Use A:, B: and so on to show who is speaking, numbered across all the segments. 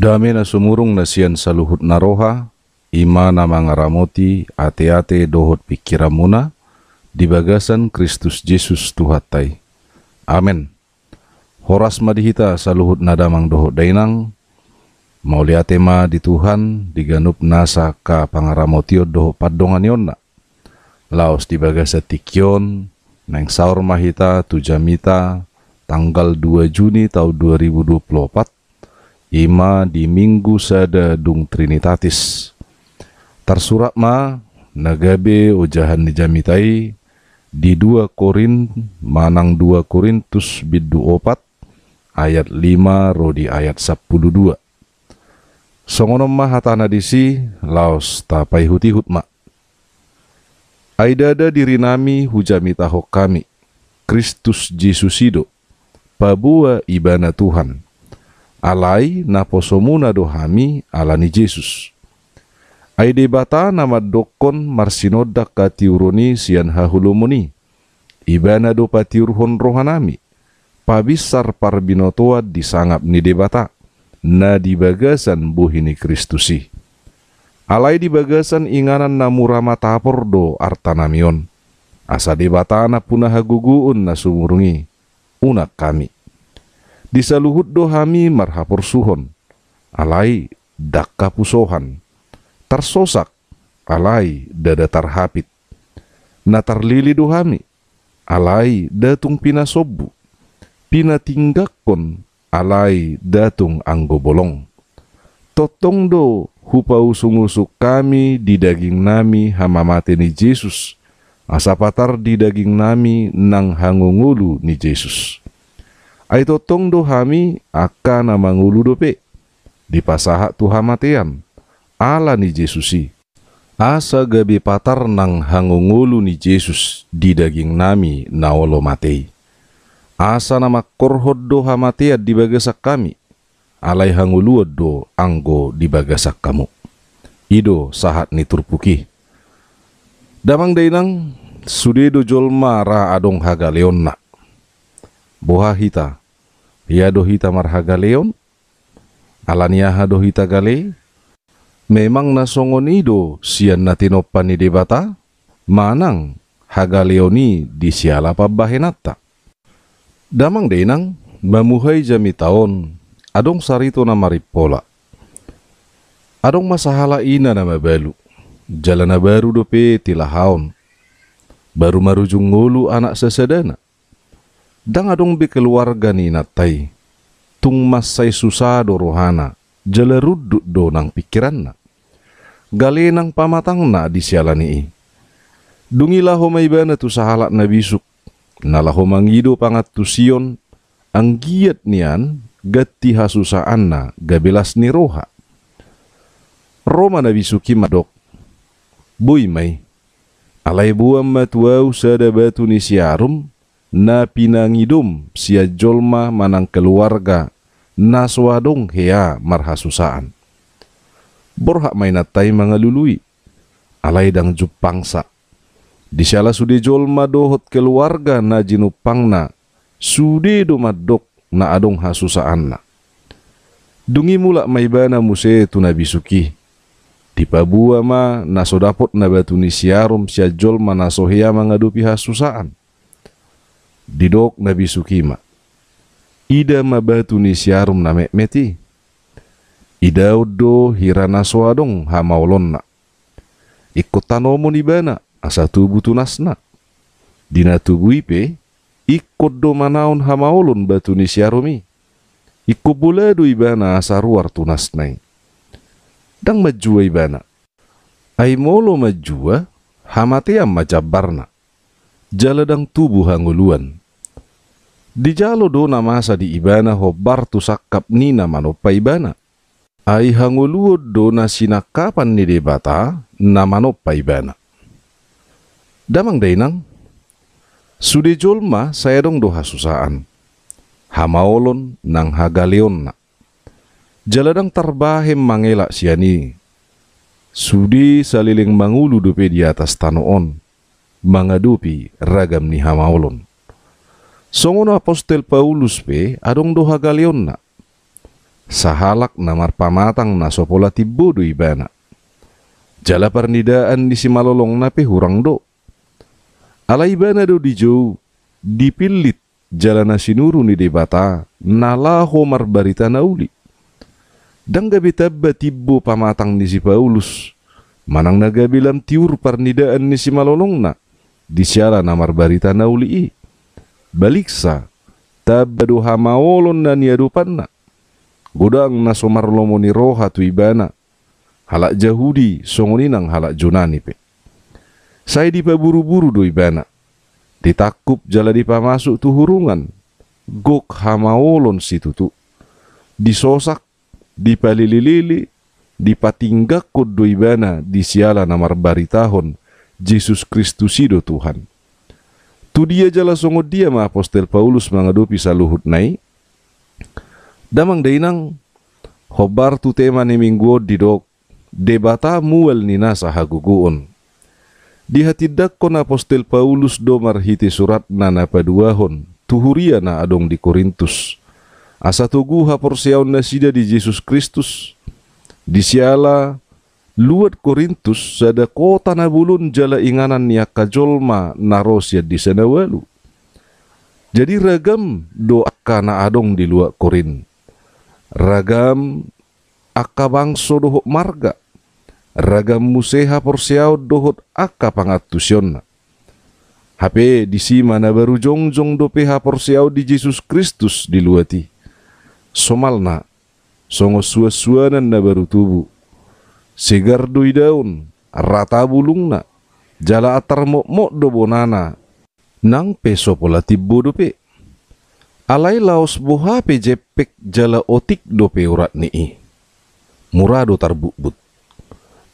A: na sumurung nasian saluhut naroha, mga ramoti ate-ate dohot pikiramuna, di bagasan Kristus Yesus Tuhatai. Amen. Horas madihita saluhut nadamang dohot dainang, mau lihat tema di Tuhan diganup nasa ka pangaramotio dohot padongan na. Laos di tikyon, tikion, neng saur mahita tujamita, tanggal 2 Juni tahun 2024, ima di minggu sada dung trinitatis. Tersurat ma nagabe ujahan dijamitai di dua Korin manang dua Korintus biddu opat ayat 5 rodi ayat 12. Songonom ma hatana disi laos tapai huti hutma. Aidada dirinami hujami tahok kami. Kristus Jesusido. Pabua ibana Tuhan alai na posomuna dohami alani Jesus. Aide bata nama dokon marsinoda katiuroni sian hahulumuni. Ibana do patiurhon rohanami. Pabisar parbinotoa disangap ni debata. Na dibagasan buhini Kristusi. Alai dibagasan inganan namurama tapordo artanamion. Asa na punah guguun nasumurungi. Unak kami disaluhut dohami marhapur suhon. Alai dakka pusohan. Tarsosak alai dada tarhapit. Natar lili dohami. Alai datung pina sobu. Pina tinggakon alai datung anggo bolong. Totong do hupau sungusuk kami di daging nami mati ni Yesus. Asapatar di daging nami nang hangungulu ni Yesus. Aito tong do hami akan amangulu dope. Di pasaha Tuhan matian. Ala ni Jesusi. Asa gabi patar nang hangungulu ni Jesus di daging nami naolo matei. Asa nama korhod do hamatea di bagasak kami. Alai hangulu do anggo di bagasak kamu. Ido sahat ni turpuki. Damang dainang sudedo jolma ra adong haga leonna Bohahita, Yadohita Marhaga Leon, Alaniaha Dohita Gale, Memang nasongonido sian natinopan debata, manang haga leoni di siala pabahenata. Damang denang mamuhai jami taon, adong sarito na maripola. Adong masahala ina na mabalu, jalana baru dope tilahaon. Baru marujung ngulu anak sesedana dangadong be keluarga ni natai Tung susah do rohana, jelerudut do nang pikiran na. gale nang pamatang na disialani i. Dungilah homai bana tu sahalak na bisuk, nalaho mangido pangat tu sion, ang giat nian gati hasusaan na gabelas ni roha. Roma na bisuki madok, bui mai, alai buam matuau sa batu ni siarum, na pinangidum sia jolma manang keluarga naswadong hea marhasusaan. Borhak mainatai mangalului, alai dang jupangsa. Disala sude jolma dohot keluarga na jinupangna, sude domadok na adong na. Dungi mula maibana muse tu nabi suki. Di Papua ma sodapot na batu nisiarum sia jolma nasohea mangadupi hasusaan didok nabi sukima ida ni siarum na meti ida uddo hirana swadong ha maulonna ikut nibana asa tubu tunasna dina tubu ipe ikut do manaun ha batu ni siarumi ibana asa ruar tunasnai dang majua ibana ai molo majua hamatiam majabarna jaladang tubuh hanguluan. Di do nama masa di ibana bartu sakap nina manopa ibana. Ai hanguluo dona sinakapan ni debata na manopa ibana. Damang dainang, Sude jolma saya dong doha susaan. Hamaolon nang hagaleon na. Jaladang tarbahem mangela siani. Sudi saliling mangulu dupe di atas tanoon mangadupi ragam ni hamaulon. Songono apostel Paulus pe adong doha galion na. Sahalak namar pamatang na sopola tibudu ibana. Jala pernidaan di simalolong na pe hurang do. Ala ibana do dijo dipilit jalana sinuru ni debata nala marbarita barita nauli. Dan gabi tabba tibbo pamatang ni si Paulus. Manang nagabilam tiur parnidaan ni si malolong na di disiara namar barita nauli i baliksa tabadu hamawolon dan yadupanna gudang nasomar lomoni roha tuibana halak jahudi songoninang halak junani pe saya dipaburu-buru doibana ditakup jala dipamasuk tu hurungan gok hamaolon situtu disosak dipalililili dipatinggak di disiala namar baritahon Jesus Kristus sido Tuhan. Tu dia jala songo dia ma apostel Paulus mengadupi saluhut nai. Damang dainang hobar tu tema ni minggu didok debata muel nina sahaguguun. Di hati dakkon apostel Paulus domar hiti surat nana hon tuhuria na adong di Korintus. Asa tugu hapor siaun nasida di Jesus Kristus. Di siala luat Korintus sada kota nabulun jala inganan ya kajolma narosia di sana walu. Jadi ragam doa kana adong di luar Korin. Ragam aka bangso dohok marga. Ragam museha porsiau dohot aka pangatusion. HP di si mana baru jongjong do PH porsiau di Yesus Kristus diluati. Somalna, songo suasuanan na baru tubuh. Segar dui daun, rata bulungna, jala atar mok-mok do bonana, nang peso pola tibu dope. Alai laos boha jepek jala otik dope urat nii. Murado tarbukbut.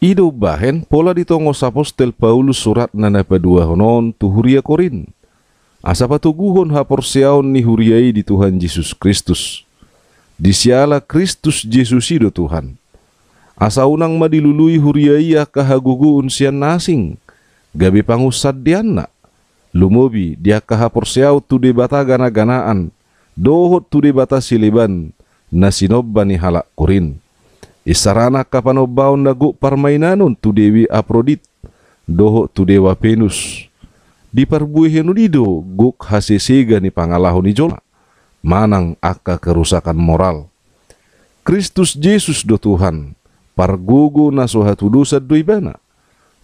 A: Ido bahen pola ditongo sapostel Paulus surat nana padua honon tuhuria korin. Asapa tuguhon haporsiaon ni huriai di Tuhan Yesus Kristus. Disiala Kristus Yesus ido Tuhan. Asa unang madilului kahagugu unsian nasing. Gabi pangusad dianna. Lumobi dia kahapor siau tu debata gana-ganaan. Dohot tu debata siliban. Nasinob bani halak kurin. Isarana kapanobaun dagu parmainanun tu dewi Aprodit, dohot tu dewa Venus. Diparbuih dido guk hasesega ni pangalahu ni jola, manang aka kerusakan moral. Kristus Yesus do Tuhan, pargugu dosa sadu ibana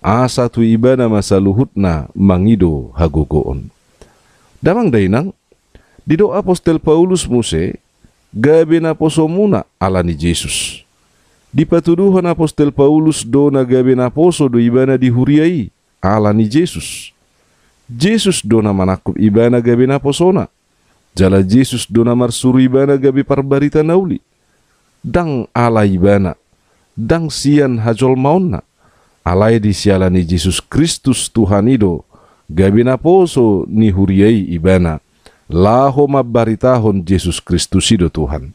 A: asatu ibana luhutna mangido hagogoon damang dainang dido apostel Paulus Muse gabena posomuna alani Jesus dipatuduhan apostel Paulus dona gabena poso do ibana dihuriai alani Jesus Jesus dona manakup ibana gabena posona jala Jesus dona Marsuri ibana gabi parbarita nauli dang ala ibana dang sian hajol maunna. alai di sialani Jesus Kristus Tuhan ido gabina poso ni huriai ibana laho mabaritahon Jesus Kristus ido Tuhan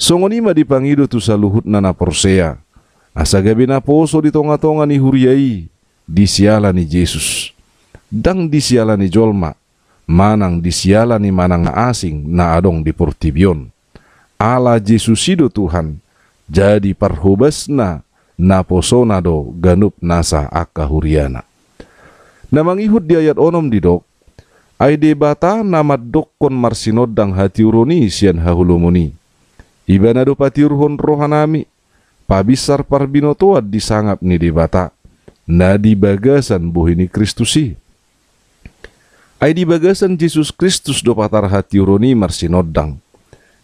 A: songonima dipangido tu saluhut nana porsea asa gabina poso di tonga-tonga ni huriai di sialani Jesus dang di sialani jolma manang di sialani manang na asing na adong di portibion ala Jesus ido Tuhan jadi parhubasna naposonado ganup nasa akahuriana. Namang ihud diayat onom didok, Aide bata nama dokkon Marsinodang dang hati uroni sian hahulumuni. Ibana dopati urhon rohanami, pabisar parbinotoad disangap ni bata, nadi bagasan buhini Kristusi. Aide bagasan Yesus Kristus dopatar hati uroni marsinod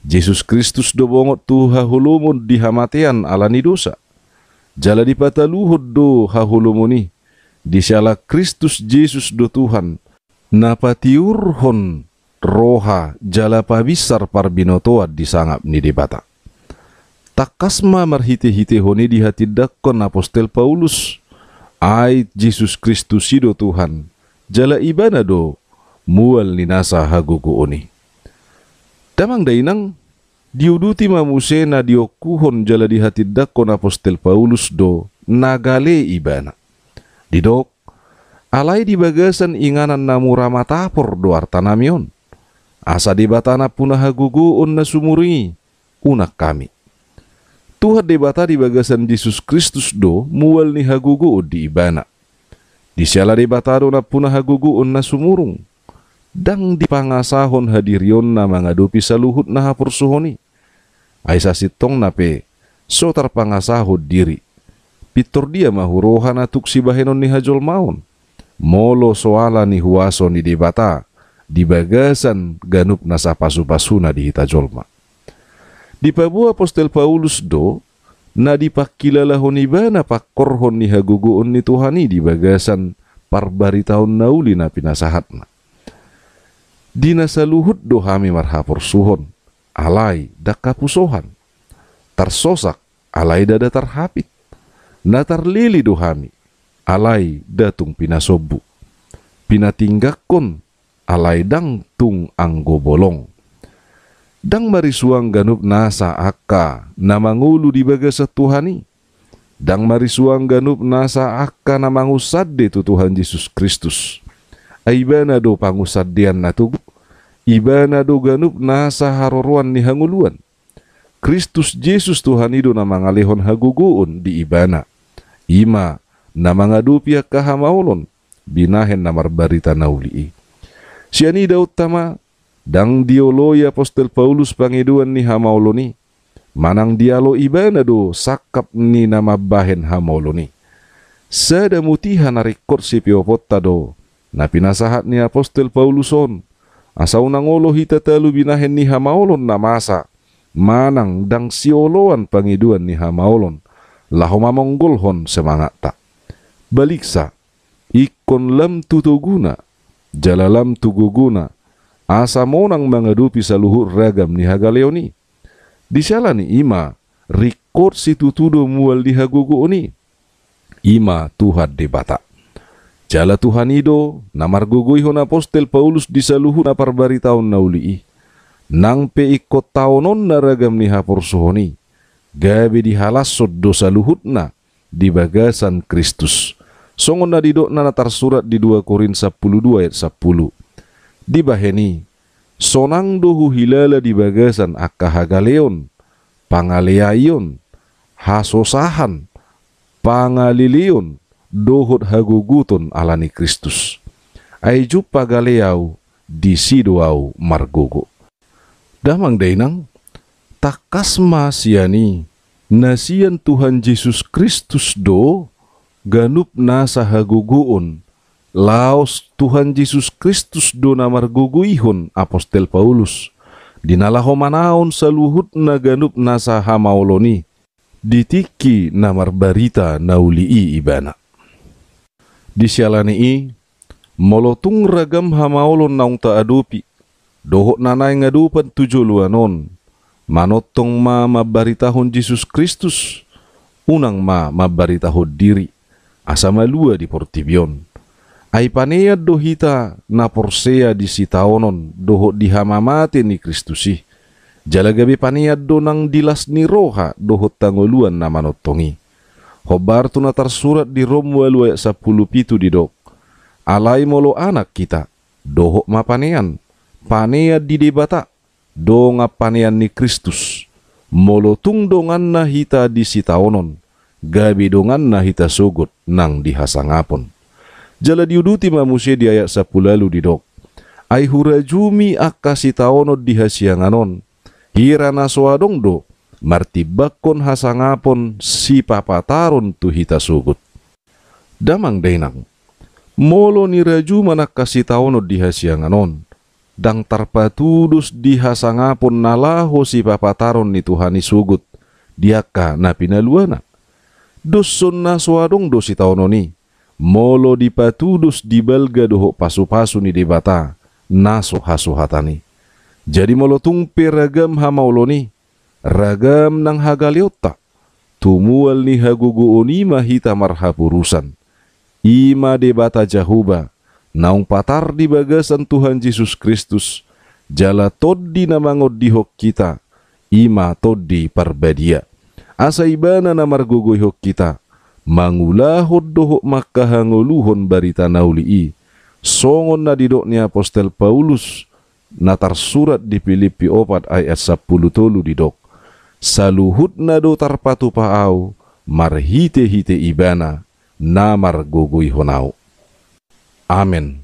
A: Yesus Kristus do bongot tu hahulumun di hamatian alani dosa. Jala di pataluhud do hahulumuni. Di syala Kristus Yesus do Tuhan. Napatiurhon roha jala pabisar parbinotoa di sangap ni debata. Takasma marhite-hite honi di hati dakon apostel Paulus. Ait Yesus Kristus sido Tuhan. Jala ibana do mual ninasa hagugu oni. Tamang dainang diuduti muse na diokuhon jala di hati dakon apostel Paulus do nagale ibana. Didok, alai dibagasan inganan namu ramatapor doar tanamion. Asa batana punah gugu unna sumuri unak kami. Tuhan debata dibagasan Yesus Kristus do mual ni hagugu di ibana. debata do na punah gugu unna sumurung dang dipangasahon hadirion na mga dupi sa luhut na hapursuhoni. Ay sa sitong nape, so tarpangasahod diri. Pitor dia mahurohan na tuksibahinon ni hajol maon. Molo soala ni huwaso ni bagasan dibagasan ganup na sa pasupasuna di hitajolma. Di Pabua Apostel Paulus do, na dipakilalahon iba na pakorhon ni hagugoon ni Tuhani dibagasan parbari taon nauli na pinasahat na dinasaluhut dohami marhapur suhon alai dakapusohan tersosak alai dada terhapit natar lili dohami alai datung pinasobu tinggakun alai dang tung anggo bolong dang marisuang ganub nasa akka namangulu di bagasa setuhani, dang marisuang ganub nasa akka nama sadde tu Tuhan Yesus Kristus aibana do pangusadian natugu ibana do ganup nasa haroruan ni hanguluan Kristus Yesus Tuhan itu nama ngalihon haguguun di ibana ima na mangadupia kahamaulon binahen na marbarita naulii sianida utama dang ya apostel Paulus pangiduan ni hamauloni manang dialo ibana do sakap ni nama bahen hamauloni sada mutiha na rekord si piopota do na pinasahat ni Apostel Pauluson, asa unangolo talu binahen ni Hamaolon na masa, manang dang sioloan pangiduan ni Hamaolon, lahoma monggolhon semangat ta. Baliksa, ikon lam tutuguna, jalalam tuguguna, asa monang mengadupi saluhur ragam ni Hagaleoni. Di sala ni ima, rikor si tutudo mual di hagugu oni. Ima tuhat di batak. Jala Tuhan ido, namar gugui hon apostel Paulus di saluhu na parbari taun naulii. Nang pe ikot taunon naragam ni hapor suhoni. Gabe di halas sod dosa luhutna di bagasan Kristus. Songon na didok na natar surat di 2 Korin 12 ayat 10. Di baheni, sonang dohu hilala di bagasan akahagaleon, pangaleaion, hasosahan, pangalilion, dohot hagugutun alani Kristus. Aiju pagaleau disiduau margogo. Damang dainang, takasma siani, nasian Tuhan Yesus Kristus do, ganup nasa haguguun, laos Tuhan Yesus Kristus do namar guguihun apostel Paulus. Dinalaho manaon saluhut na ganup nasa hamaoloni, ditiki namar barita naulii ibana. Di disyalani i molotung ragam hamaulon naung ta adupi nanay nanai ngadupan tujuh luanon manotong ma mabaritahon Yesus Kristus unang ma mabaritahon diri asama lua di portibion dohita na porsea di sitaonon Dohot di hamamate ni Kristusih. jalagabi gabi panea donang dilas ni roha dohot tangoluan na manotongi Hobar tuna tersurat di walu ayat sepuluh pitu didok. Alai molo anak kita, dohok ma panean, panea di debata, donga panean ni Kristus. Molo tung dongan na hita di sitaonon, gabi dongan na hita sogot nang hasangapon. Jala diuduti mamusia di ayat di didok. Ai hurajumi akka sitaonot dihasianganon, hirana soadong do, martibakon hasangapon si papataron tu hita sugut. Damang denang, molo ni raju manak kasih taono di anon, dang tarpatudus di hasangapon nalaho si papataron ni Tuhani sugut, diaka napinaluana. Dosun naswadong dosi taono ni, molo dipatudus di balga dohok pasu-pasu ni debata, naso hasuhatani. Jadi molo tungpe ragam hamauloni, ragam nang hagaliota tumual ni hagugu mahita hita marhapurusan ima debata jahuba naung patar di bagasan Tuhan Yesus Kristus jala toddi namangod dihok kita ima toddi parbadia asaibana namargogo hok kita mangula mangulahod dohok hangoluhon barita naulii songon na didoknya apostel Paulus natar surat di Filipi opat ayat 10 tolu didok saluhut do tarpatu paau mar hite hite ibana namar gogoi honau. Amen.